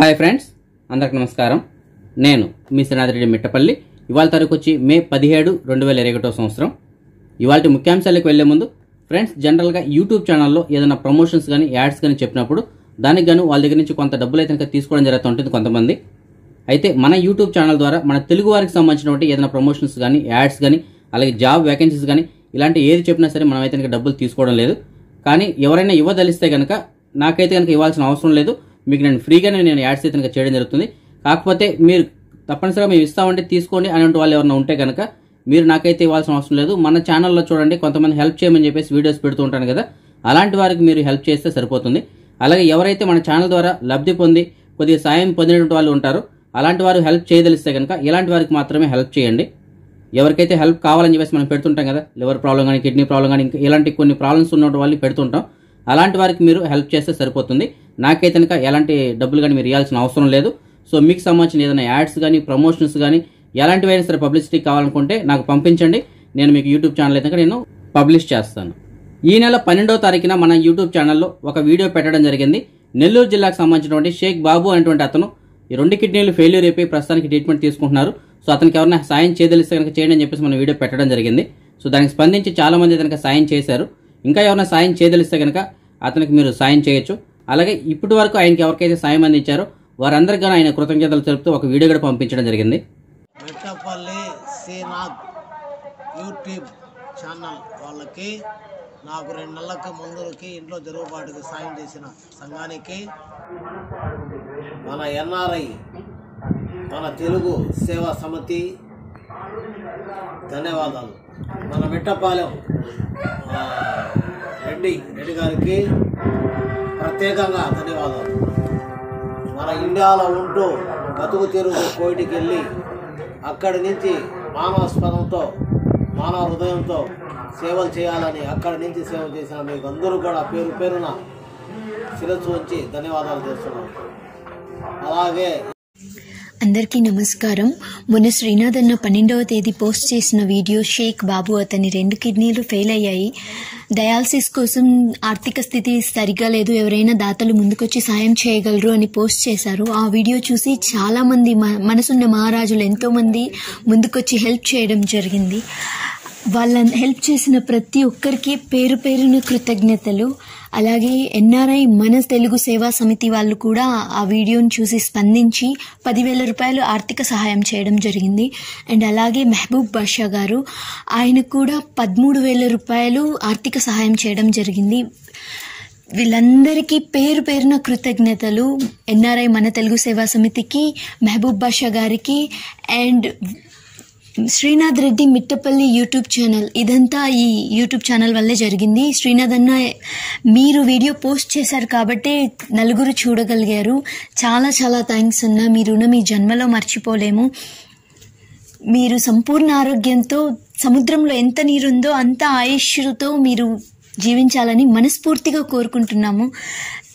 hi friends అందరికి నమస్కారం నేను మీ శ్రీనాథరెడ్డి మిట్టపల్లి ఇవాళ తరకు వచ్చి మే పదిహేడు రెండు వేల ఇరవై ఒకటో సంవత్సరం ఇవాళ ముఖ్యాంశాలకు వెళ్లే ముందు ఫ్రెండ్స్ జనరల్గా యూట్యూబ్ ఛానల్లో ఏదైనా ప్రమోషన్స్ కానీ యాడ్స్ కానీ చెప్పినప్పుడు దానికి గాను వాళ్ళ దగ్గర నుంచి కొంత డబ్బులు అయితే తీసుకోవడం జరుగుతుంటుంది కొంతమంది అయితే మన యూట్యూబ్ ఛానల్ ద్వారా మన తెలుగు వారికి సంబంధించినటువంటి ఏదైనా ప్రమోషన్స్ కానీ యాడ్స్ కానీ అలాగే జాబ్ వేకెన్సీస్ కానీ ఇలాంటి ఏది చెప్పినా సరే మనం అయితే డబ్బులు తీసుకోవడం లేదు కానీ ఎవరైనా ఇవ్వదలిస్తే కనుక నాకైతే కనుక ఇవ్వాల్సిన అవసరం లేదు మీకు నేను ఫ్రీగానే నేను యాడ్స్ అయితే చేయడం జరుగుతుంది కాకపోతే మీరు తప్పనిసరిగా మేము ఇస్తామంటే తీసుకోండి అనేటువంటి వాళ్ళు ఎవరైనా ఉంటే కనుక మీరు నాకైతే ఇవ్వాల్సిన అవసరం లేదు మన ఛానల్లో చూడండి కొంతమంది హెల్ప్ చేయమని చెప్పేసి వీడియోస్ పెడుతూ ఉంటాను కదా అలాంటి వారికి మీరు హెల్ప్ చేస్తే సరిపోతుంది అలాగే ఎవరైతే మన ఛానల్ ద్వారా లబ్ధి పొంది కొద్దిగా సాయం పొందినటువంటి వాళ్ళు ఉంటారో అలాంటి వారు హెల్ప్ చేయదలిస్తే కనుక ఇలాంటి వారికి మాత్రమే హెల్ప్ చేయండి ఎవరికైతే హెల్ప్ కావాలని చెప్పేసి మనం పెడుతుంటాం కదా లివర్ ప్రాబ్లం కానీ కిడ్నీ ప్రాబ్లం కానీ ఇలాంటి కొన్ని ప్రాబ్లమ్స్ ఉన్న వాళ్ళు పెడుతుంటాం అలాంటి వారికి మీరు హెల్ప్ చేస్తే సరిపోతుంది నాకైతే కనుక ఎలాంటి డబ్బులు కానీ మీరు ఇవ్వాల్సిన అవసరం లేదు సో మీకు సంబంధించిన ఏదైనా యాడ్స్ కానీ ప్రమోషన్స్ కానీ ఎలాంటివైనా సరే పబ్లిసిటీ కావాలనుకుంటే నాకు పంపించండి నేను మీకు యూట్యూబ్ ఛానల్ అయితే నేను పబ్లిష్ చేస్తాను ఈ నెల పన్నెండో తారీఖున మన యూట్యూబ్ ఛానల్లో ఒక వీడియో పెట్టడం జరిగింది నెల్లూరు జిల్లాకు సంబంధించినటువంటి షేక్ బాబు అనేటువంటి అతను ఈ రెండు కిడ్నీలు ఫెయిల్యూర్ అయిపోయి ప్రస్తుతానికి ట్రీట్మెంట్ తీసుకుంటున్నారు సో అతనికి ఎవరైనా సాయం చేయదలిస్తే కనుక చేయండి అని చెప్పేసి మనం వీడియో పెట్టడం జరిగింది సో దానికి స్పందించి చాలామంది కనుక సాయం చేశారు ఇంకా ఎవరైనా సాయం చేయదలిస్తే కనుక అతనికి మీరు సాయం చేయొచ్చు అలాగే ఇప్పటి వరకు ఆయనకి ఎవరికైతే సాయం అందించారో వారందరికీ ఆయన కృతజ్ఞతలు తెలుపుతూ ఒక వీడియో కూడా పంపించడం జరిగింది యూట్యూబ్ ఛానల్ వాళ్ళకి నాకు రెండు నెలలకు ముందుకి ఇంట్లో జరుగుబాటుకి సాయం చేసిన సంఘానికి మన ఎన్ఆర్ఐ మన తెలుగు సేవా సమితి ధన్యవాదాలు మన మిట్టపాలెం రెడ్డి రెడ్డి గారికి ప్రత్యేకంగా ధన్యవాదాలు మన ఇండియాలో ఉంటూ బతుకు తెరుగు కోయిటికి వెళ్ళి అక్కడి నుంచి మానవ మానవ హృదయంతో సేవలు చేయాలని అక్కడి నుంచి సేవ చేసిన మీకు అందరూ కూడా పేరు పేరున శిరస్సు ఉంచి ధన్యవాదాలు చేస్తున్నాం అలాగే అందరికీ నమస్కారం మొన్న శ్రీనాథ్ అన్న పన్నెండవ తేదీ పోస్ట్ చేసిన వీడియో షేక్ బాబు అతని రెండు కిడ్నీలు ఫెయిల్ అయ్యాయి డయాలసిస్ కోసం ఆర్థిక స్థితి సరిగా లేదు ఎవరైనా దాతలు ముందుకొచ్చి సాయం చేయగలరు అని పోస్ట్ చేశారు ఆ వీడియో చూసి చాలామంది మనసున్న మహారాజులు ఎంతోమంది ముందుకొచ్చి హెల్ప్ చేయడం జరిగింది వాళ్ళని హెల్ప్ చేసిన ప్రతి ఒక్కరికి పేరు పేరున కృతజ్ఞతలు అలాగే ఎన్ఆర్ఐ మన తెలుగు సేవా సమితి వాళ్ళు కూడా ఆ వీడియోను చూసి స్పందించి పదివేల రూపాయలు ఆర్థిక సహాయం చేయడం జరిగింది అండ్ అలాగే మెహబూబ్ బాషా గారు ఆయన కూడా పదమూడు వేల రూపాయలు ఆర్థిక సహాయం చేయడం జరిగింది వీళ్ళందరికీ పేరు పేరున కృతజ్ఞతలు ఎన్ఆర్ఐ మన తెలుగు సేవా సమితికి మెహబూబ్ బాషా గారికి and Srinath Reddy Mittapalli YouTube channel ఇదంతా ఈ యూట్యూబ్ ఛానల్ వల్లే జరిగింది శ్రీనాథ్ అన్న మీరు వీడియో పోస్ట్ చేశారు కాబట్టి నలుగురు చూడగలిగారు చాలా చాలా థ్యాంక్స్ అన్న మీ జన్మలో మర్చిపోలేము మీరు సంపూర్ణ ఆరోగ్యంతో సముద్రంలో ఎంత నీరుందో అంత ఆయుష్తో మీరు జీవించాలని మనస్ఫూర్తిగా కోరుకుంటున్నాము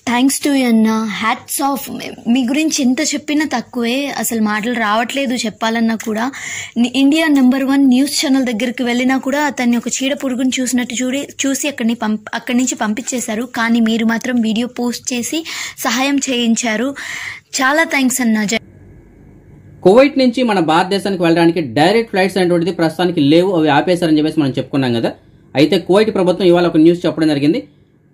థ్యాంక్స్ టు అన్న హ్యాట్స్ ఆఫ్ మీ గురించి ఎంత చెప్పినా తక్కువే అసలు మాటలు రావట్లేదు చెప్పాలన్నా కూడా India number one news channel దగ్గరికి వెళ్ళినా కూడా అతన్ని ఒక చీడ పురుగుని చూసినట్టు చూడి చూసి అక్కడిని పంప్ అక్కడి నుంచి పంపించేశారు కానీ మీరు మాత్రం వీడియో పోస్ట్ చేసి సహాయం చేయించారు చాలా థ్యాంక్స్ అన్న కువైట్ నుంచి మన భారతదేశానికి వెళ్ళడానికి డైరెక్ట్ ఫ్లైట్స్ అనేటువంటిది ప్రస్తుతానికి లేవు అవి ఆపేశారని చెప్పేసి మనం చెప్పుకున్నాం కదా అయితే కువైట్ ప్రభుత్వం ఇవాళ ఒక న్యూస్ చెప్పడం జరిగింది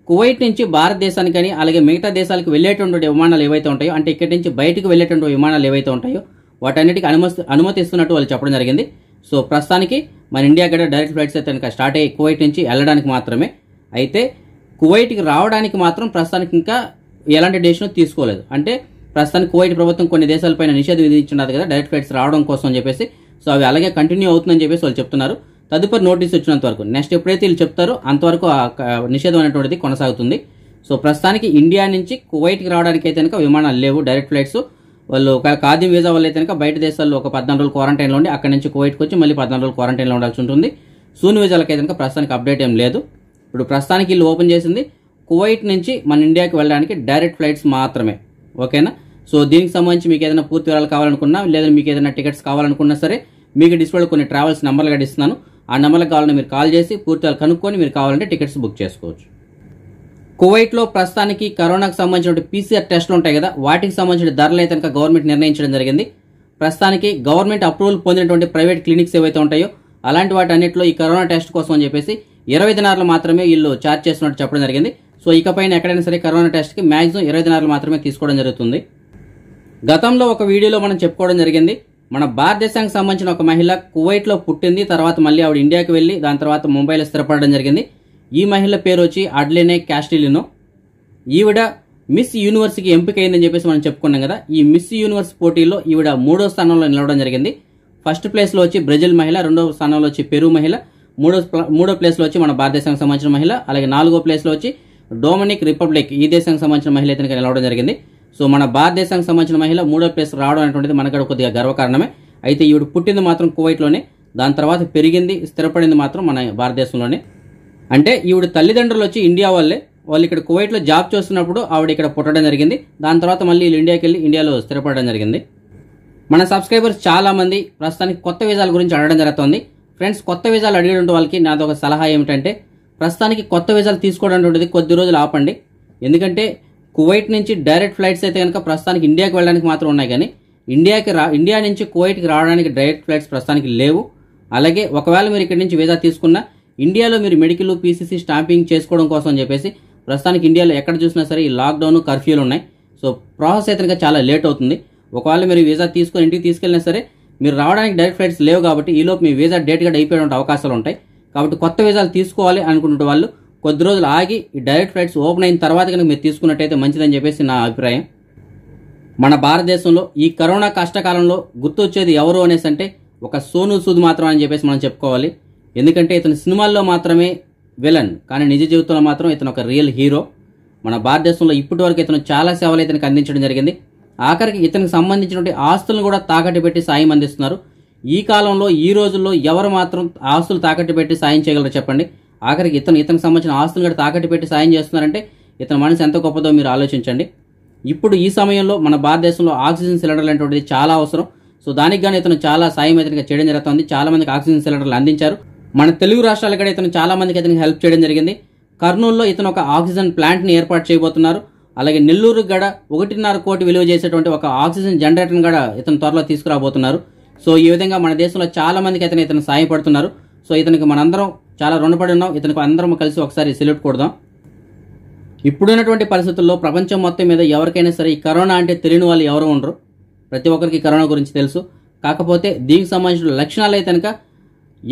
కువైట్ నుంచి భారతదేశానికి కానీ అలాగే మిగతా దేశాలకు వెళ్ళేటటువంటి విమానాలు ఏవైతే ఉంటాయో అంటే ఇక్కడి నుంచి బయటకు వెళ్ళేటువంటి విమానాలు ఏవైతే ఉంటాయో వాటన్నిటికి అనుమతి అనుమతిస్తున్నట్టు వాళ్ళు చెప్పడం జరిగింది సో ప్రస్తుతానికి మన ఇండియా గడ డైరెక్ట్ ఫ్లైట్స్ అయితే కనుక స్టార్ట్ అయ్యి కువైట్ నుంచి వెళ్ళడానికి మాత్రమే అయితే కువైట్కి రావడానికి మాత్రం ప్రస్తుతానికి ఇంకా ఎలాంటి డెసిషన్ తీసుకోలేదు అంటే ప్రస్తుతానికి కువైట్ ప్రభుత్వం కొన్ని దేశాలపైన నిషేధం విధించినది కదా డైరెక్ట్ ఫ్లైట్స్ రావడం కోసం అని చెప్పేసి సో అవి అలాగే కంటిన్యూ అవుతుందని చెప్పేసి వాళ్ళు చెప్తున్నారు తదుపరి నోటీస్ వచ్చినంత వరకు నెక్స్ట్ ఎప్పుడైతే వీళ్ళు చెప్తారో అంతవరకు ఆ నిషేధం అనేటువంటిది కొనసాగుతుంది సో ప్రస్తుతానికి ఇండియా నుంచి కువైట్కి రావడానికి అయితే కనుక విమానాలు లేవు డైరెక్ట్ ఫ్లైట్స్ వాళ్ళు ఖాదీం వీజా వల్ల అయితే కనుక బయట దేశాల్లో ఒక పద్నాలుగు రోజులు క్వారంటైన్లో ఉండి అక్కడి నుంచి కువైట్కి వచ్చి మళ్ళీ పద్నాలుగు రోజులు క్వారంటైన్లో ఉండాల్సి ఉంటుంది సూన్ వీజాలకు అయితే కనుక ప్రస్తుతానికి అప్డేట్ ఏం లేదు ఇప్పుడు ప్రస్తుతానికి వీళ్ళు ఓపెన్ చేసింది కువైట్ నుంచి మన ఇండియాకి వెళ్ళడానికి డైరెక్ట్ ఫ్లైట్స్ మాత్రమే ఓకేనా సో దీనికి సంబంధించి మీకు ఏదైనా పూర్తి వివరాలు కావాలనుకున్నా లేదా మీకు ఏదైనా టికెట్స్ కావాలనుకున్నా సరే మీకు డిస్ప్లే కొన్ని ట్రావెల్స్ నెంబర్లు కూడా ఆ నెంబర్లకు కావాలంటే మీరు కాల్ చేసి పూర్తిగా కనుక్కొని మీరు కావాలంటే టికెట్స్ బుక్ చేసుకోవచ్చు కువైట్లో ప్రస్తుతానికి కరోనాకు సంబంధించిన పీసీఆర్ టెస్టులు ఉంటాయి కదా వాటికి సంబంధించిన ధరలు అయితే గవర్నమెంట్ నిర్ణయించడం జరిగింది ప్రస్తుతానికి గవర్నమెంట్ అప్రూవల్ పొందినటువంటి ప్రైవేట్ క్లినిక్స్ ఏవైతే ఉంటాయో అలాంటి వాటి అన్నింటిలో ఈ కరోనా టెస్ట్ కోసం అని చెప్పేసి ఇరవై దినారులు మాత్రమే వీళ్ళు ఛార్జ్ చేస్తున్నట్టు చెప్పడం జరిగింది సో ఇకపైన ఎక్కడైనా సరే కరోనా టెస్ట్కి మ్యాక్సిమం ఇరవై దినారులు మాత్రమే తీసుకోవడం జరుగుతుంది గతంలో ఒక వీడియోలో మనం చెప్పుకోవడం జరిగింది మన భారతదేశానికి సంబంధించిన ఒక మహిళ కువైట్లో పుట్టింది తర్వాత మళ్ళీ ఆవిడ ఇండియాకి వెళ్ళి దాని తర్వాత ముంబైలో స్థిరపడడం జరిగింది ఈ మహిళ పేరు వచ్చి అడ్లెనే క్యాస్టిలినో ఈవిడ మిస్ యూనివర్స్కి ఎంపికైందని చెప్పేసి మనం చెప్పుకున్నాం కదా ఈ మిస్ యూనివర్స్ పోటీలో ఈవిడ మూడో స్థానంలో నిలవడం జరిగింది ఫస్ట్ ప్లేస్లో వచ్చి బ్రెజిల్ మహిళ రెండో స్థానంలో వచ్చి పెరు మహిళ మూడో మూడో ప్లేస్లో వచ్చి మన భారతదేశానికి సంబంధించిన మహిళ అలాగే నాలుగో ప్లేస్లో వచ్చి డొమినిక్ రిపబ్లిక్ ఈ దేశానికి సంబంధించిన మహిళ అయితే నిలవడం జరిగింది సో మన భారతదేశానికి సంబంధించిన మహిళ మూడో ప్లేస్ రావడం అనేటువంటిది మనకు కొద్దిగా గర్వకారణమే అయితే ఈవిడ పుట్టింది మాత్రం కువైట్లోనే దాని తర్వాత పెరిగింది స్థిరపడింది మాత్రం మన భారతదేశంలోనే అంటే ఈవిడ తల్లిదండ్రులు వచ్చి ఇండియా వాళ్ళే వాళ్ళు ఇక్కడ కువైట్లో జాబ్ చేస్తున్నప్పుడు ఆవిడ ఇక్కడ పుట్టడం జరిగింది దాని తర్వాత మళ్ళీ వీళ్ళు ఇండియాకి వెళ్ళి ఇండియాలో స్థిరపడడం జరిగింది మన సబ్స్క్రైబర్స్ చాలామంది ప్రస్తుతానికి కొత్త వీజాల గురించి అడగడం జరుగుతుంది ఫ్రెండ్స్ కొత్త వీజాలు అడిగేటువంటి వాళ్ళకి నాదొక సలహా ఏమిటంటే ప్రస్తుతానికి కొత్త వీజాలు తీసుకోవడం కొద్ది రోజులు ఆపండి ఎందుకంటే కువైట్ నుంచి డైరెక్ట్ ఫ్లైట్స్ అయితే కనుక ప్రస్తుతానికి ఇండియాకి వెళ్ళడానికి మాత్రం ఉన్నాయి కానీ ఇండియాకి రా ఇండియా నుంచి కువైట్కి రావడానికి డైరెక్ట్ ఫ్లైట్స్ ప్రస్తుతానికి లేవు అలాగే ఒకవేళ మీరు ఇక్కడి నుంచి వీసా తీసుకున్నా ఇండియాలో మీరు మెడికల్ పీసీసీ స్టాంపింగ్ చేసుకోవడం కోసం అని చెప్పేసి ప్రస్తుతానికి ఇండియాలో ఎక్కడ చూసినా సరే ఈ లాక్డౌన్ కర్ఫ్యూలు ఉన్నాయి సో ప్రాసెస్ అయితే చాలా లేట్ అవుతుంది ఒకవేళ మీరు వీసా తీసుకొని ఇంటికి తీసుకెళ్ళినా సరే మీరు రావడానికి డైరెక్ట్ ఫ్లైట్స్ లేవు కాబట్టి ఈలోపు మీ వీసా డేట్ కూడా అయిపోయే అవకాశాలు ఉంటాయి కాబట్టి కొత్త వీసాలు తీసుకోవాలి అనుకున్న వాళ్ళు కొద్ది రోజులు ఆగి ఈ డైరెక్ట్ ఫ్లైట్స్ ఓపెన్ అయిన తర్వాత కనుక మీరు తీసుకున్నట్టయితే మంచిదని చెప్పేసి నా అభిప్రాయం మన భారతదేశంలో ఈ కరోనా కష్టకాలంలో గుర్తొచ్చేది ఎవరు అనేసి అంటే ఒక సోను సూద్ మాత్రం అని చెప్పేసి మనం చెప్పుకోవాలి ఎందుకంటే ఇతని సినిమాల్లో మాత్రమే విలన్ కానీ నిజ జీవితంలో మాత్రం ఇతను ఒక రియల్ హీరో మన భారతదేశంలో ఇప్పటి వరకు ఇతను చాలా సేవలు ఇతనికి అందించడం జరిగింది ఆఖరికి ఇతనికి సంబంధించినటువంటి ఆస్తులను కూడా తాకట్టు పెట్టి సాయం అందిస్తున్నారు ఈ కాలంలో ఈ రోజుల్లో ఎవరు మాత్రం ఆస్తులు తాకట్టు పెట్టి సాయం చేయగలరు చెప్పండి ఆఖరికి ఇతను ఇతనికి సంబంధించిన ఆస్తులు కూడా తాకట్టు పెట్టి సాయం చేస్తున్నారంటే ఇతని మనసు ఎంత గొప్పదో మీరు ఆలోచించండి ఇప్పుడు ఈ సమయంలో మన భారతదేశంలో ఆక్సిజన్ సిలిండర్లు అనేటువంటిది చాలా అవసరం సో దానికి కానీ ఇతను చాలా సాయం ఇతనికి చేయడం జరుగుతుంది చాలా మందికి ఆక్సిజన్ సిలిండర్లు అందించారు మన తెలుగు రాష్ట్రాల కూడా ఇతను చాలా మందికి ఇతనికి హెల్ప్ చేయడం జరిగింది కర్నూలులో ఇతను ఒక ఆక్సిజన్ ప్లాంట్ని ఏర్పాటు చేయబోతున్నారు అలాగే నెల్లూరు గడ ఒకటిన్నర కోటి విలువ చేసేటువంటి ఒక ఆక్సిజన్ జనరేటర్ని కూడా ఇతను త్వరలో తీసుకురాబోతున్నారు సో ఈ విధంగా మన దేశంలో చాలా మందికి ఇతను ఇతను సాయపడుతున్నారు సో ఇతనికి మనందరం చాలా రుణపడి ఉన్నాం ఇతనికి అందరం కలిసి ఒకసారి సెల్యూట్ కొడదాం ఇప్పుడున్నటువంటి పరిస్థితుల్లో ప్రపంచం మొత్తం మీద ఎవరికైనా సరే ఈ కరోనా అంటే తెలియని వాళ్ళు ఎవరు ఉండరు ప్రతి ఒక్కరికి కరోనా గురించి తెలుసు కాకపోతే దీనికి సంబంధించిన లక్షణాలు అయితే కనుక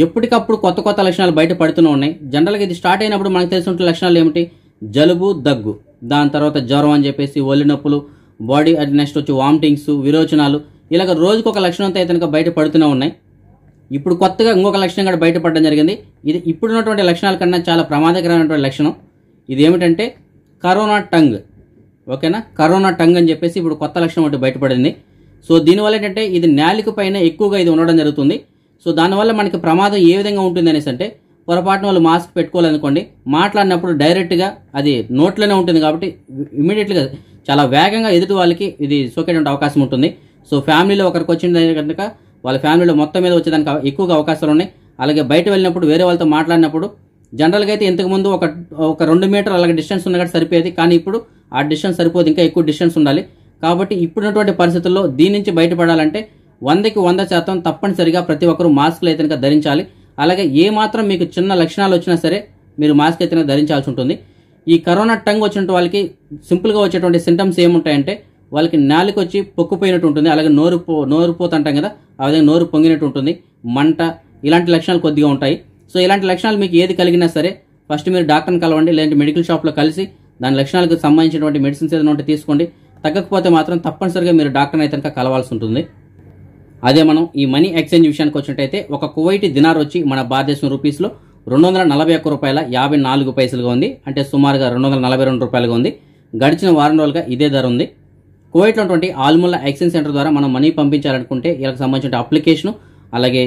ఎప్పటికప్పుడు కొత్త కొత్త లక్షణాలు బయట పడుతూనే ఉన్నాయి జనరల్గా ఇది స్టార్ట్ అయినప్పుడు మనకు తెలిసిన లక్షణాలు ఏమిటి జలుబు దగ్గు దాని తర్వాత జ్వరం అని చెప్పేసి ఒళ్ళు నొప్పులు బాడీ నెక్స్ట్ వచ్చి వామిటింగ్స్ విరోచనాలు ఇలాగ రోజుకొక లక్షణంతో అయితే కనుక బయట పడుతూనే ఉన్నాయి ఇప్పుడు కొత్తగా ఇంకొక లక్షణం కూడా బయటపడడం జరిగింది ఇది ఇప్పుడున్నటువంటి లక్షణాల కన్నా చాలా ప్రమాదకరమైనటువంటి లక్షణం ఇది ఏమిటంటే కరోనా టంగ్ ఓకేనా కరోనా టంగ్ అని చెప్పేసి ఇప్పుడు కొత్త లక్షణం ఒకటి బయటపడింది సో దీనివల్ల ఏంటంటే ఇది నాలిక పైన ఎక్కువగా ఇది ఉండడం జరుగుతుంది సో దానివల్ల మనకి ప్రమాదం ఏ విధంగా ఉంటుంది అనేసి అంటే పొరపాటున వాళ్ళు మాస్క్ పెట్టుకోవాలనుకోండి మాట్లాడినప్పుడు డైరెక్ట్గా అది నోట్లోనే ఉంటుంది కాబట్టి ఇమీడియట్గా చాలా వేగంగా ఎదుటి వాళ్ళకి ఇది సోకేటువంటి అవకాశం ఉంటుంది సో ఫ్యామిలీలో ఒకరికి వచ్చిన కనుక వాళ్ళ ఫ్యామిలీలో మొత్తం మీద వచ్చేదానికి ఎక్కువగా అవకాశాలు ఉన్నాయి అలాగే బయట వెళ్ళినప్పుడు వేరే వాళ్ళతో మాట్లాడినప్పుడు జనరల్గా అయితే ఇంతకుముందు ఒక ఒక రెండు మీటర్ అలాగే డిస్టెన్స్ ఉన్నట్టు కానీ సరిపోయేది కానీ ఇప్పుడు ఆ డిస్టెన్స్ సరిపోదు ఇంకా ఎక్కువ డిస్టెన్స్ ఉండాలి కాబట్టి ఇప్పుడున్నటువంటి పరిస్థితుల్లో దీని నుంచి బయటపడాలంటే వందకి వంద శాతం తప్పనిసరిగా ప్రతి ఒక్కరూ మాస్క్లు అయితే ధరించాలి అలాగే ఏ మాత్రం మీకు చిన్న లక్షణాలు వచ్చినా సరే మీరు మాస్క్ అయితే ధరించాల్సి ఉంటుంది ఈ కరోనా టంగ్ వచ్చిన వాళ్ళకి సింపుల్గా వచ్చేటువంటి సింటమ్స్ ఏముంటాయంటే వాళ్ళకి నాలుక వచ్చి పొక్కుపోయినట్టు ఉంటుంది అలాగే నోరు పో నోరు పోత అంటాం కదా ఆ విధంగా నోరు పొంగినట్టు ఉంటుంది మంట ఇలాంటి లక్షణాలు కొద్దిగా ఉంటాయి సో ఇలాంటి లక్షణాలు మీకు ఏది కలిగినా సరే ఫస్ట్ మీరు డాక్టర్ని కలవండి లేదంటే మెడికల్ షాప్లో కలిసి దాని లక్షణాలకు సంబంధించినటువంటి మెడిసిన్స్ ఏదైనా ఉంటే తీసుకోండి తగ్గకపోతే మాత్రం తప్పనిసరిగా మీరు డాక్టర్ని అయితే కనుక కలవాల్సి ఉంటుంది అదే మనం ఈ మనీ ఎక్స్చేంజ్ విషయానికి వచ్చినట్టయితే ఒక కువైటి దినార్ వచ్చి మన భారతదేశం రూపీస్లో రెండు వందల నలభై ఒక్క రూపాయల యాభై నాలుగు పైసలుగా ఉంది అంటే సుమారుగా రెండు వందల నలభై రెండు రూపాయలుగా ఉంది గడిచిన వారం రోజులుగా ఇదే ధర ఉంది కోవైట్లో ఉన్నటువంటి ఆల్ముల్లా ఎక్స్చేంజ్ సెంటర్ ద్వారా మనం మనీ పంపించాలనుకుంటే వీళ్ళకి సంబంధించిన అప్లికేషన్ అలాగే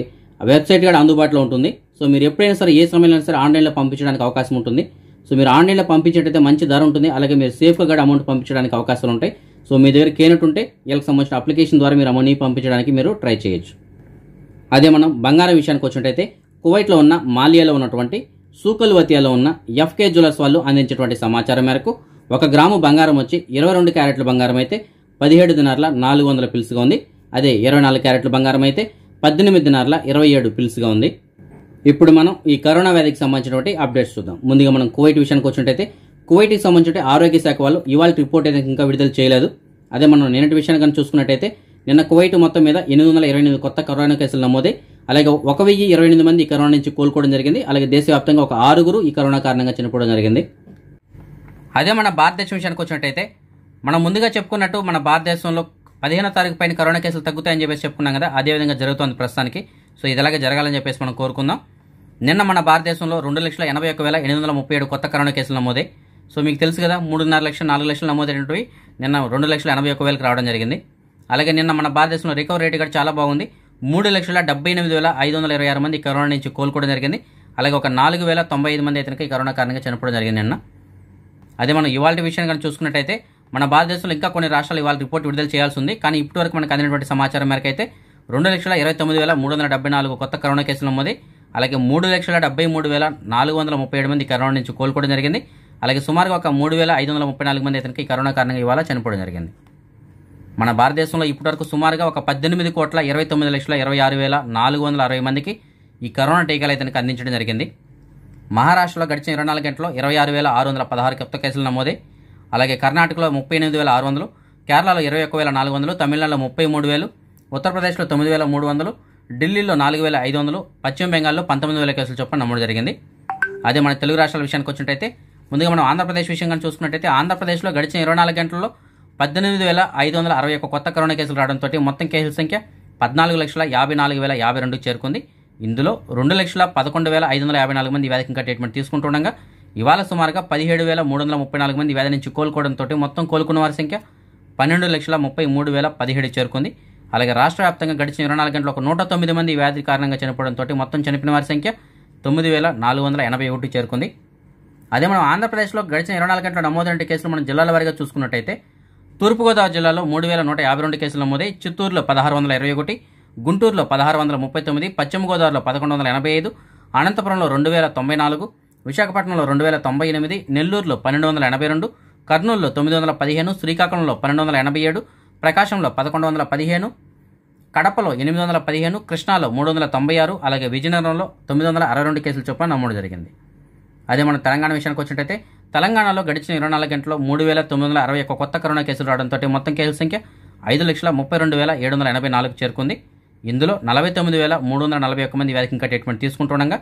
వెబ్సైట్ కూడా అందుబాటులో ఉంటుంది సో మీరు ఎప్పుడైనా సరే ఏ సమయంలో సరే ఆన్లైన్లో పంపించడానికి అవకాశం ఉంటుంది సో మీరు ఆన్లైన్లో పంపించేటైతే మంచి ధర ఉంటుంది అలాగే మీరు సేఫ్గా కూడా అమౌంట్ పంపించడానికి అవకాశాలు ఉంటాయి సో మీ దగ్గర కేనట్ ఉంటే వీళ్ళకి సంబంధించిన అప్లికేషన్ ద్వారా మీరు అమౌంట్ని పంపించడానికి మీరు ట్రై చేయొచ్చు అదే మనం బంగారం విషయానికి వచ్చినట్టయితే కువైట్లో ఉన్న మాలియాలో ఉన్నటువంటి సూకల్వతియాలో ఉన్న ఎఫ్కే జ్యువెలర్స్ వాళ్ళు అందించేటువంటి సమాచారం మేరకు ఒక గ్రాము బంగారం వచ్చి ఇరవై రెండు క్యారెట్ల బంగారం అయితే పదిహేడు దినార్ల నాలుగు వందల పిలుసుగా ఉంది అదే ఇరవై నాలుగు క్యారెట్ల బంగారం అయితే పద్దెనిమిది దినార్ల ఇరవై ఏడు పిలుసుగా ఉంది ఇప్పుడు మనం ఈ కరోనా వ్యాధికి సంబంధించినటువంటి అప్డేట్స్ చూద్దాం ముందుగా మనం కువైట్ విషయానికి వచ్చినట్టయితే కువైట్కి సంబంధించి ఆరోగ్య శాఖ వాళ్ళు ఇవాళ రిపోర్ట్ అయితే ఇంకా విడుదల చేయలేదు అదే మనం నిన్నటి విషయాన్ని కనుక చూసుకున్నట్టయితే నిన్న కువైట్ మొత్తం మీద ఎనిమిది వందల ఇరవై ఎనిమిది కొత్త కరోనా కేసులు నమోదై అలాగే ఒక వెయ్యి ఇరవై ఎనిమిది మంది కరోనా నుంచి కోలుకోవడం జరిగింది అలాగే దేశవ్యాప్తంగా ఒక ఆరుగురు ఈ కరోనా కారణంగా చనిపోవడం జరిగింది అదే మన భారతదేశం విషయానికి వచ్చినట్టయితే మనం ముందుగా చెప్పుకున్నట్టు మన భారతదేశంలో పదిహేనో తారీఖు పైన కరోనా కేసులు తగ్గుతాయని చెప్పేసి చెప్పుకున్నాం కదా అదేవిధంగా జరుగుతుంది ప్రస్తుతానికి సో ఇది ఇలాగే జరగాలని చెప్పేసి మనం కోరుకుందాం నిన్న మన భారతదేశంలో రెండు లక్షల ఎనభై ఒక్క వేల ఎనిమిది వందల ముప్పై ఏడు కొత్త కరోనా కేసులు నమోదాయి సో మీకు తెలుసు కదా మూడున్నర లక్షలు నాలుగు లక్షలు నమోదైనవి నిన్న రెండు లక్షల ఎనభై ఒక్క వేలకు రావడం జరిగింది అలాగే నిన్న మన భారతదేశంలో రికవరీ రేట్ కూడా చాలా బాగుంది మూడు లక్షల డెబ్బై ఎనిమిది వేల ఐదు వందల ఇరవై ఆరు మంది కరోనా నుంచి కోలుకోవడం జరిగింది అలాగే ఒక నాలుగు వేల తొంభై ఐదు మంది అయితే ఈ కరోనా కారణంగా చనిపోవడం జరిగింది నిన్న అదే మనం ఇవాళ విషయాన్ని కానీ చూసుకున్నట్టయితే మన భారతదేశంలో ఇంకా కొన్ని రాష్ట్రాలు ఇవాళ రిపోర్ట్ విడుదల చేయాల్సి ఉంది కానీ ఇప్పటి వరకు మనకు అందినటువంటి సమాచారం మేరకు అయితే రెండు లక్షల ఇరవై తొమ్మిది వేల మూడు వందల డెబ్బై నాలుగు కొత్త కరోనా కేసులు నమోదు అలాగే మూడు లక్షల డెబ్బై మూడు వేల నాలుగు వందల ముప్పై ఏడు మంది కరోనా నుంచి కోలుకోవడం జరిగింది అలాగే సుమారుగా ఒక మూడు వేల ఐదు వందల ముప్పై నాలుగు మంది అతనికి కరోనా కారణంగా ఇవాళ చనిపోవడం జరిగింది మన భారతదేశంలో ఇప్పటివరకు సుమారుగా ఒక పద్దెనిమిది కోట్ల ఇరవై తొమ్మిది లక్షల ఇరవై ఆరు వేల నాలుగు వందల అరవై మందికి ఈ కరోనా టీకాలు అతనికి అందించడం జరిగింది మహారాష్ట్రలో గడిచిన ఇరవై నాలుగు గంటల్లో ఇరవై ఆరు వేల ఆరు వందల పదహారు కొత్త కేసులు నమోదై అలాగే కర్ణాటకలో ముప్పై ఎనిమిది వేల ఆరు వందలు కేరళలో ఇరవై ఒక్క వేల నాలుగు వందలు తమిళనాడులో ముప్పై మూడు వేలు ఉత్తరప్రదేశ్లో తొమ్మిది వేల మూడు వందలు ఢిల్లీలో నాలుగు వేల ఐదు వందలు పశ్చిమ బెంగాల్లో పంతొమ్మిది వేల కేసులు చొప్పున నమోదు జరిగింది అదే మన తెలుగు రాష్ట్రాల విషయానికి వచ్చినట్టయితే ముందుగా మనం ఆంధ్రప్రదేశ్ విషయం కానీ చూసుకున్నట్టయితే ఆంధ్రప్రదేశ్లో గడిచిన ఇరవై నాలుగు గంటల్లో పద్దెనిమిది వేల ఐదు వందల అరవై ఒక్క కొత్త కరోనా కేసులు రావడంతో మొత్తం కేసుల సంఖ్య పద్నాలుగు లక్షల యాభై నాలుగు వేల యాభై రెండు చేరుకుంది ఇందులో రెండు లక్షల పదకొండు వేల ఐదు వందల యాభై నాలుగు మంది వ్యాధికంగా ట్రీట్మెంట్ తీసుకుంటుండగా ఇవాళ సుమారుగా పదిహేడు వేల మూడు వందల ముప్పై నాలుగు మంది వ్యాధి నుంచి కోలుకోవడంతో మొత్తం కోలుకున్న వారి సంఖ్య పన్నెండు లక్షల ముప్పై మూడు వేల పదిహేడు చేరుకుంది అలాగే రాష్ట్ర వ్యాప్తంగా గడిచిన ఇరవై నాలుగు గంటలకు నూట తొమ్మిది మంది వ్యాధి కారణంగా చనిపోవడంతో మొత్తం చనిపోయిన వారి సంఖ్య తొమ్మిది వేల నాలుగు వందల ఎనభై ఒకటి చేరుకుంది అదే మనం ఆంధ్రప్రదేశ్లో గడిచిన ఇరవై నాలుగు గంటల నమోదైన కేసులు మనం జిల్లాల వారిగా చూసుకున్నట్టయితే తూర్పుగోదావరి జిల్లాలో మూడు వేల నూట యాభై రెండు కేసులు నమోదై చిత్తూరులో పదహారు వందల ఇరవై ఒకటి గుంటూరులో పదహారు వందల ముప్పై తొమ్మిది పశ్చిమ గోదావరిలో పదకొండు వందల ఎనభై ఐదు అనంతపురంలో రెండు వేల తొంభై నాలుగు విశాఖపట్నంలో రెండు వేల తొంభై ఎనిమిది నెల్లూరులో పన్నెండు వందల ఎనభై రెండు కర్నూలులో తొమ్మిది వందల పదిహేను శ్రీకాకుళంలో పన్నెండు వందల ఎనభై ఏడు ప్రకాశంలో పదకొండు వందల పదిహేను కడపలో ఎనిమిది వందల పదిహేను కృష్ణాలో మూడు వందల తొంభై ఆరు అలాగే విజయనగరంలో తొమ్మిది వందల అరవై రెండు కేసులు చొప్పున నమోదు జరిగింది అదే మన తెలంగాణ విషయానికి వచ్చినట్టయితే తెలంగాణలో గడిచిన ఇరవై నాలుగు గంటల్లో మూడు వేల తొమ్మిది వందల అరవై ఒక్క కొత్త కరోనా కేసులు రావడంతో మొత్తం కేసుల సంఖ్య ఐదు లక్షల ముప్పై రెండు వేల ఏడు వందల ఎనభై నాలుగు చేరుకుంది ఇందులో నలభై తొమ్మిది వేల మూడు వందల నలభై ఒక్క మంది వ్యాధికి ఇంకా ట్రీట్మెంట్ తీసుకుంటుండగా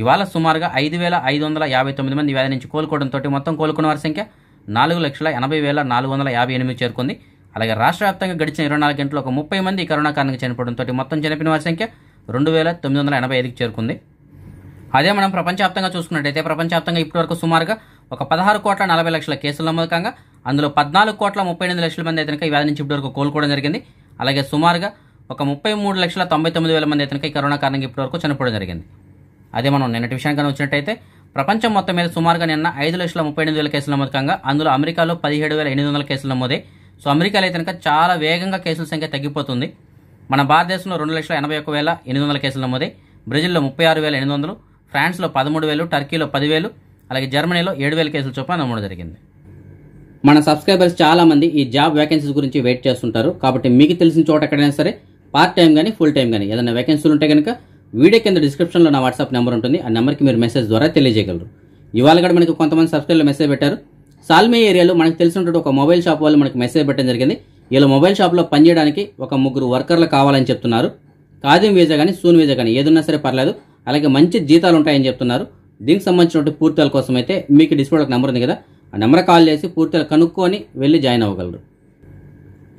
ఇవాళ సుమారుగా ఐదు వేల ఐదు వందల యాభై తొమ్మిది మంది వ్యాధి నుంచి కోలుకోవడంతో మొత్తం కోలుకున్న వారి సంఖ్య నాలుగు లక్షల ఎనభై వేల నాలుగు వందల యాభై ఎనిమిది చేరుకుంది అలాగే రాష్ట్ర వ్యాప్తంగా గడిచిన ఇరవై నాలుగు గంటలు ఒక ముప్పై మంది కరోనా కారణంగా చనిపోవడంతో మొత్తం చనిపోయిన వారి సంఖ్య రెండు వేల తొమ్మిది వందల ఎనభై ఐదుకి చేరుకుంది అదే మనం ప్రపంచవ్యాప్తంగా చూసుకున్నట్టయితే ప్రపంచవ్యాప్తంగా ఇప్పటివరకు సుమారుగా ఒక పదహారు కోట్ల నలభై లక్షల కేసులు నమోదు కాగా అందులో పద్నాలుగు కోట్ల ముప్పై ఎనిమిది లక్షల మంది అయితే ఈ వ్యాధి నుంచి ఇప్పటివరకు కోలుకోవడం జరిగింది అలాగే సుమారుగా ఒక ముప్పై మూడు లక్షల తొంభై తొమ్మిది వేల మంది అయితే కరోనా కారణంగా ఇప్పటివరకు చనిపోవడం జరిగింది అదే మనం నిన్నటి విషయానికి వచ్చినట్టయితే ప్రపంచం మొత్తం మీద సుమారుగా నిన్న ఐదు లక్షల ముప్పై ఎనిమిది వేల కేసులు నమోదు కాగా అందులో అమెరికాలో పదిహేడు వేల ఎనిమిది వందల కేసులు నమోదే సో అమెరికాలో అయితే కనుక చాలా వేగంగా కేసుల సంఖ్య తగ్గిపోతుంది మన భారతదేశంలో రెండు లక్షల ఎనభై ఒక వేల ఎనిమిది వందల కేసులు నమోదే బ్రెజిల్లో ముప్పై ఆరు వేల ఎనిమిది వందలు ఫ్రాన్స్లో పదమూడు వేలు టర్కీలో పదివేలు అలాగే జర్మనీలో ఏడు వేల కేసుల చొప్పున నమోదు జరిగింది మన సబ్స్క్రైబర్స్ చాలామంది ఈ జాబ్ వేకెన్సీస్ గురించి వెయిట్ చేస్తుంటారు కాబట్టి మీకు తెలిసిన చోట ఎక్కడైనా సరే పార్ట్ టైం కానీ ఫుల్ టైం కానీ ఏదైనా వేకెన్సీలు ఉంటే కనుక వీడియో కింద డిస్క్రిప్షన్లో నా వాట్సాప్ నెంబర్ ఉంటుంది ఆ నెంబర్కి మీరు మెసేజ్ ద్వారా తెలియజేయగలరు ఇవాళ కూడా మనకి కొంతమంది సబ్స్క్రైబ్లో మెసేజ్ పెట్టారు సాల్మే ఏరియాలో మనకు తెలిసినటువంటి ఒక మొబైల్ షాప్ వాళ్ళు మనకి మెసేజ్ పెట్టడం జరిగింది ఇలా మొబైల్ షాప్లో పనిచేయడానికి ఒక ముగ్గురు వర్కర్లు కావాలని చెప్తున్నారు కాదిం వీజా కానీ సూన్ వీజా కానీ ఏదున్నా సరే పర్లేదు అలాగే మంచి జీతాలు ఉంటాయని చెప్తున్నారు దీనికి సంబంధించినటువంటి పూర్తి కోసం అయితే మీకు డిస్ప్లే ఒక నెంబర్ ఉంది కదా ఆ నెంబర్ కాల్ చేసి పూర్తిగా కనుక్కొని వెళ్ళి జాయిన్ అవ్వగలరు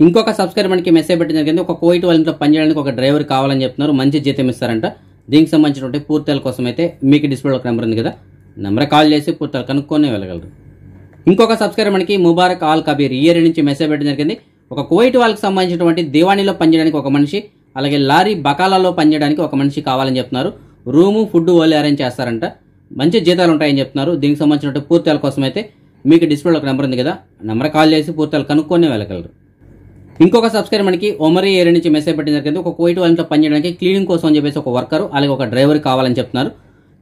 ఇంకొక సబ్స్క్రైబర్ మనకి మెసేజ్ పెట్టిన జరిగింది ఒక కోయిట్ వాళ్ళతో పనిచేయడానికి ఒక డ్రైవర్ కావాలని చెప్తున్నారు మంచి జీతం ఇస్తారంట దీనికి సంబంధించినటువంటి పూర్తల కోసం అయితే మీకు డిస్ప్లేలో ఒక నెంబర్ ఉంది కదా నెంబర్ కాల్ చేసి పూర్తలు కనుక్కొని వెళ్ళగలరు ఇంకొక సబ్స్క్రైబర్ మనకి ముబారక్ ఆల్ కబీర్ ఇయర్ నుంచి మెసేజ్ పెట్టిన జరిగింది ఒక కోయిట్ వాళ్ళకి సంబంధించినటువంటి దివాణిలో పనిచేయడానికి ఒక మనిషి అలాగే లారీ బకాలాలో పనిచేయడానికి ఒక మనిషి కావాలని చెప్తున్నారు రూము ఫుడ్ వాళ్ళు అరేంజ్ చేస్తారంట మంచి జీతాలు ఉంటాయని చెప్తున్నారు దీనికి సంబంధించినటువంటి పూర్తాల కోసం అయితే మీకు డిస్ప్లేలో ఒక నెంబర్ ఉంది కదా నెంబర్ కాల్ చేసి పూర్తాలు కనుక్కొని వెళ్ళగలరు ఇంకొక సబ్స్క్రైబర్ మనకి ఒమరి ఏరియా నుంచి మెసేజ్ పెట్టిన జరిగింది ఒక కోయిట్ వాళ్ళతో పనిచేయడానికి క్లీనింగ్ కోసం అని చెప్పేసి ఒక వర్కర్ అలాగే ఒక డ్రైవర్ కావాలని చెప్తున్నారు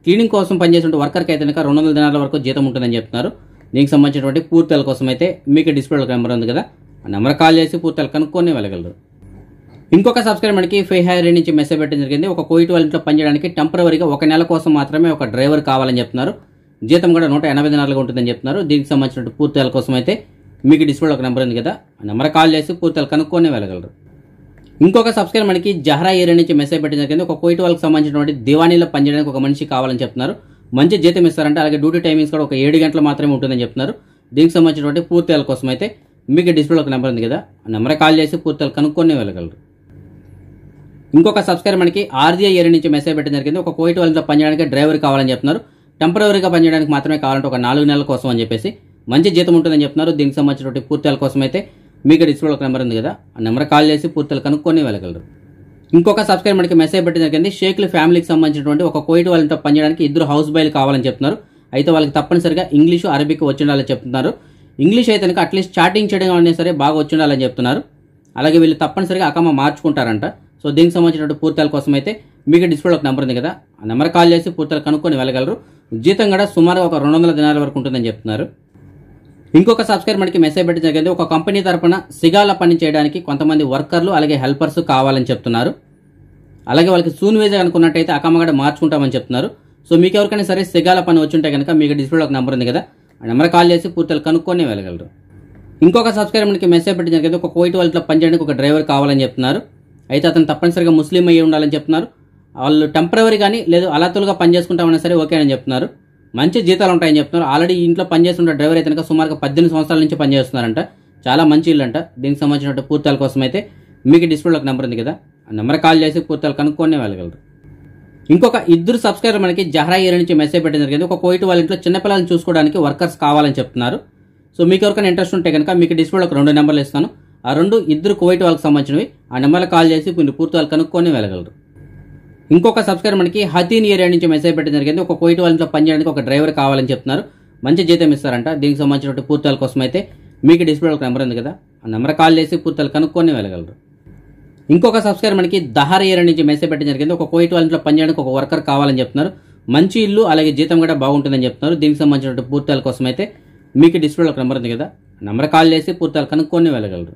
క్లీనింగ్ కోసం పనిచేసిన వర్కర్కి అయితే కనుక రెండు వందల దినాల వరకు జీతం ఉంటుందని చెప్తున్నారు దీనికి సంబంధించినటువంటి పూర్తల కోసం అయితే మీకు డిస్ప్లేలో నెంబర్ ఉంది కదా ఆ నెంబర్ కాల్ చేసి పూర్తలు కనుక్కొని వెళ్ళగలరు ఇంకొక సబ్స్క్రైబర్ మనకి ఫేహారీ నుంచి మెసేజ్ పెట్టడం జరిగింది ఒక కోయిట్ వాళ్ళ ఇంట్లో పనిచేయడానికి టెంపరవరీగా ఒక నెల కోసం మాత్రమే ఒక డ్రైవర్ కావాలని చెప్తున్నారు జీతం కూడా నూట ఎనభై దినాలుగా ఉంటుందని చెప్తున్నారు దీనికి సంబంధించిన పూర్తల కోసం అయితే మీకు డిస్ప్లేలో ఒక నెంబర్ ఉంది కదా ఆ నెంబర్ కాల్ చేసి పూర్తిగా కనుక్కొని వెళ్ళగలరు ఇంకొక సబ్స్క్రైబర్ మనకి జహరా ఏరియా నుంచి మెసేజ్ పెట్టిన కింద ఒక కోయిట్ వాళ్ళకి సంబంధించినటువంటి దివాణీలో పనిచేయడానికి ఒక మనిషి కావాలని చెప్తున్నారు మంచి జీతం ఇస్తారంటే అలాగే డ్యూటీ టైమింగ్స్ కూడా ఒక ఏడు గంటలు మాత్రమే ఉంటుందని చెప్తున్నారు దీనికి సంబంధించినటువంటి పూర్తి కోసం అయితే మీకు డిస్ప్లేలో ఒక నెంబర్ ఉంది కదా ఆ నెంబర్ కాల్ చేసి పూర్తి కనుక్కొని వెళ్ళగలరు ఇంకొక సబ్స్క్రైబర్ మనకి ఆర్జీఐ ఏరియా నుంచి మెసేజ్ పెట్టిన జరిగింది ఒక కోయిట్ వాళ్ళతో పనిచేయడానికి డ్రైవర్ కావాలని చెప్తున్నారు టెంపరీగా పనిచేయడానికి మాత్రమే కావాలంటే ఒక నాలుగు నెలల కోసం అని చెప్పేసి మంచి జీతం ఉంటుందని చెప్తున్నారు దీనికి సంబంధించినటువంటి పూర్తాల కోసం అయితే మీకు డిస్ప్లేలో ఒక నెంబర్ ఉంది కదా ఆ నెంబర్ కాల్ చేసి పూర్తలు కనుక్కొని వెళ్ళగలరు ఇంకొక సబ్స్క్రైబ్ మనకి మెసేజ్ పెట్టడం జరిగింది షేక్లు ఫ్యామిలీకి సంబంధించినటువంటి ఒక కోయిట్ వాళ్ళంతా పనిచేయడానికి ఇద్దరు హౌస్ బాయ్లు కావాలని చెప్తున్నారు అయితే వాళ్ళకి తప్పనిసరిగా ఇంగ్లీషు అరబిక్ వచ్చి ఉండాలని చెప్తున్నారు ఇంగ్లీష్ అయితే కనుక అట్లీస్ట్ చాటింగ్ చేయడం అనేది సరే బాగా వచ్చి ఉండాలని చెప్తున్నారు అలాగే వీళ్ళు తప్పనిసరిగా అకమ్మ మార్చుకుంటారంట సో దీనికి సంబంధించినటువంటి పూర్తాల కోసం అయితే మీకు డిస్ప్లేలో ఒక నెంబర్ ఉంది కదా ఆ నెంబర్ కాల్ చేసి పూర్తలు కనుక్కొని వెళ్ళగలరు జీతం కూడా సుమారుగా ఒక రెండు వందల దినాల వరకు ఉంటుందని చెప్తున్నారు ఇంకొక సబ్స్క్రైబర్ మనకి మెసేజ్ పెట్టడం జరిగింది ఒక కంపెనీ తరఫున సిగాల పని చేయడానికి కొంతమంది వర్కర్లు అలాగే హెల్పర్స్ కావాలని చెప్తున్నారు అలాగే వాళ్ళకి సూన్ వేజ్ అనుకున్నట్టయితే అకమ్మగడ మార్చుకుంటామని చెప్తున్నారు సో మీకు ఎవరికైనా సరే సిగాల పని వచ్చుంటే కనుక మీకు డిస్ప్లేలో ఒక నెంబర్ ఉంది కదా ఆ నెంబర్ కాల్ చేసి పూర్తిగా కనుక్కొని వెళ్ళగలరు ఇంకొక సబ్స్క్రైబర్ మనకి మెసేజ్ పెట్టడం జరిగింది ఒక కోయిట్ వాళ్ళతో పనిచేయడానికి ఒక డ్రైవర్ కావాలని చెప్తున్నారు అయితే అతను తప్పనిసరిగా ముస్లిం అయ్యి ఉండాలని చెప్తున్నారు వాళ్ళు టెంపరవరీ కానీ లేదు అలాతులుగా పని చేసుకుంటామన్నా సరే ఓకే అని చెప్తున్నారు మంచి జీతాలు ఉంటాయని చెప్తున్నారు ఆల్రెడీ ఇంట్లో పనిచేస్తున్న డ్రైవర్ అయితే కనుక సుమారుగా పద్దెనిమిది సంవత్సరాల నుంచి పనిచేస్తున్నారంట చాలా మంచి ఇల్లు అంట దీనికి సంబంధించిన పూర్తాల కోసం అయితే మీకు డిస్ప్లేలో ఒక నెంబర్ ఉంది కదా ఆ నెంబర్ కాల్ చేసి పూర్తాలు కనుక్కొని వెళ్ళగలరు ఇంకొక ఇద్దరు సబ్స్క్రైబర్ మనకి జహరా ఏరియా నుంచి మెసేజ్ పెట్టిన జరిగింది ఒక కోయిట్ వాళ్ళ ఇంట్లో చిన్నపిల్లలను చూసుకోవడానికి వర్కర్స్ కావాలని చెప్తున్నారు సో మీకు ఎవరికైనా ఇంట్రెస్ట్ ఉంటే కనుక మీకు డిస్ప్లేలో ఒక రెండు నెంబర్లు ఇస్తాను ఆ రెండు ఇద్దరు కోయిట్ వాళ్ళకి సంబంధించినవి ఆ నెంబర్లో కాల్ చేసి మీరు పూర్తి వాళ్ళు కనుక్కొని వెళ్ళగలరు ఇంకొక సబ్స్క్రైబర్ మనకి హతీన్ ఏరియా నుంచి మెసేజ్ పెట్టడం జరిగింది ఒక కోయిట్ పని పనిచేయడానికి ఒక డ్రైవర్ కావాలని చెప్తున్నారు మంచి జీతం ఇస్తారంట దీనికి సంబంధించిన పూర్తాల కోసం అయితే మీకు డిస్ప్లే ఒక నెంబర్ ఉంది కదా ఆ నెంబర్ కాల్ చేసి పూర్తాలు కనుక్కొని వెళ్ళగలరు ఇంకొక సబ్స్క్రైబర్ మనకి దహార ఏరియా నుంచి మెసేజ్ పెట్టడం జరిగింది ఒక కోయిట్ పని పనిచేయడానికి ఒక వర్కర్ కావాలని చెప్తున్నారు మంచి ఇల్లు అలాగే జీతం కూడా బాగుంటుందని చెప్తున్నారు దీనికి సంబంధించిన పూర్తాల కోసం అయితే మీకు డిస్ప్లే ఒక నెంబర్ ఉంది కదా నెంబర్ కాల్ చేసి పూర్తాలు కనుక్కొని వెళ్ళగలరు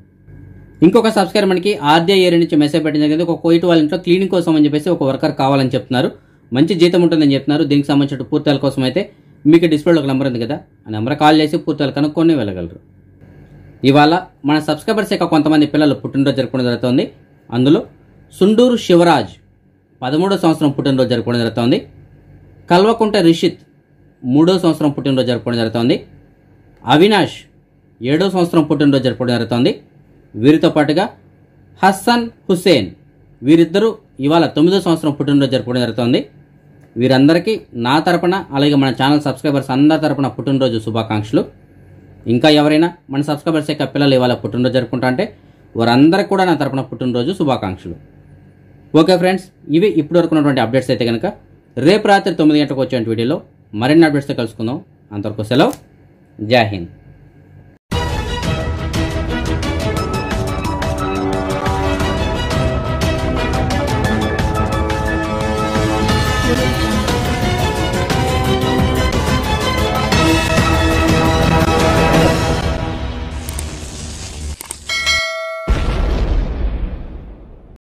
ఇంకొక సబ్స్క్రైబర్ మనకి ఆర్ధ్య ఏరియా నుంచి మెసేజ్ పెట్టింది కదా ఒక కోయిట్ వాళ్ళ ఇంట్లో క్లీనింగ్ కోసం అని చెప్పేసి ఒక వర్కర్ కావాలని చెప్తున్నారు మంచి జీతం ఉంటుందని చెప్తున్నారు దీనికి సంబంధించిన పూర్తాల కోసం అయితే మీకు డిస్ప్లేలో ఒక నెంబర్ ఉంది కదా ఆ నెంబర్ కాల్ చేసి పూర్తాలు కనుక్కొని వెళ్ళగలరు ఇవాళ మన సబ్స్క్రైబర్స్ యొక్క కొంతమంది పిల్లలు పుట్టినరోజు జరుపుకోవడం జరుగుతుంది అందులో సుండూరు శివరాజ్ పదమూడో సంవత్సరం పుట్టినరోజు జరుపుకోవడం జరుగుతుంది కల్వకుంట రిషిత్ మూడో సంవత్సరం పుట్టినరోజు జరుపుకోవడం జరుగుతుంది అవినాష్ ఏడో సంవత్సరం పుట్టినరోజు జరుపుకోవడం జరుగుతుంది వీరితో పాటుగా హస్సన్ హుసేన్ వీరిద్దరూ ఇవాళ తొమ్మిదో సంవత్సరం పుట్టినరోజు జరుపుకోవడం జరుగుతుంది వీరందరికీ నా తరపున అలాగే మన ఛానల్ సబ్స్క్రైబర్స్ అందరి తరపున పుట్టినరోజు శుభాకాంక్షలు ఇంకా ఎవరైనా మన సబ్స్క్రైబర్స్ యొక్క పిల్లలు ఇవాళ పుట్టినరోజు జరుపుకుంటా అంటే వారందరికీ కూడా నా తరపున పుట్టినరోజు శుభాకాంక్షలు ఓకే ఫ్రెండ్స్ ఇవి ఇప్పుడు వరకు ఉన్నటువంటి అప్డేట్స్ అయితే కనుక రేపు రాత్రి తొమ్మిది గంటలకు వచ్చే వీడియోలో మరిన్ని అప్డేట్స్తో కలుసుకుందాం అంతవరకు సెలవు జై హింద్